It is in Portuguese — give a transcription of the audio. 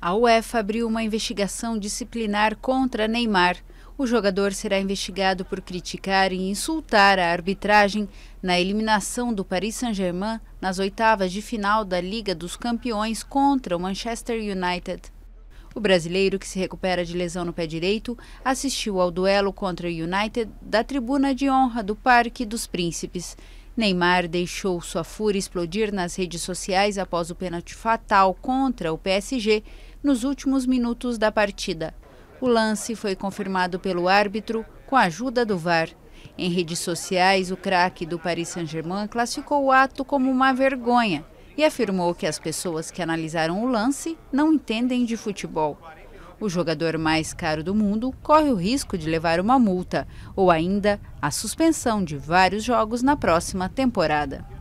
A UEFA abriu uma investigação disciplinar contra Neymar. O jogador será investigado por criticar e insultar a arbitragem na eliminação do Paris Saint-Germain nas oitavas de final da Liga dos Campeões contra o Manchester United. O brasileiro, que se recupera de lesão no pé direito, assistiu ao duelo contra o United da tribuna de honra do Parque dos Príncipes. Neymar deixou sua fúria explodir nas redes sociais após o pênalti fatal contra o PSG nos últimos minutos da partida. O lance foi confirmado pelo árbitro com a ajuda do VAR. Em redes sociais, o craque do Paris Saint-Germain classificou o ato como uma vergonha e afirmou que as pessoas que analisaram o lance não entendem de futebol. O jogador mais caro do mundo corre o risco de levar uma multa ou ainda a suspensão de vários jogos na próxima temporada.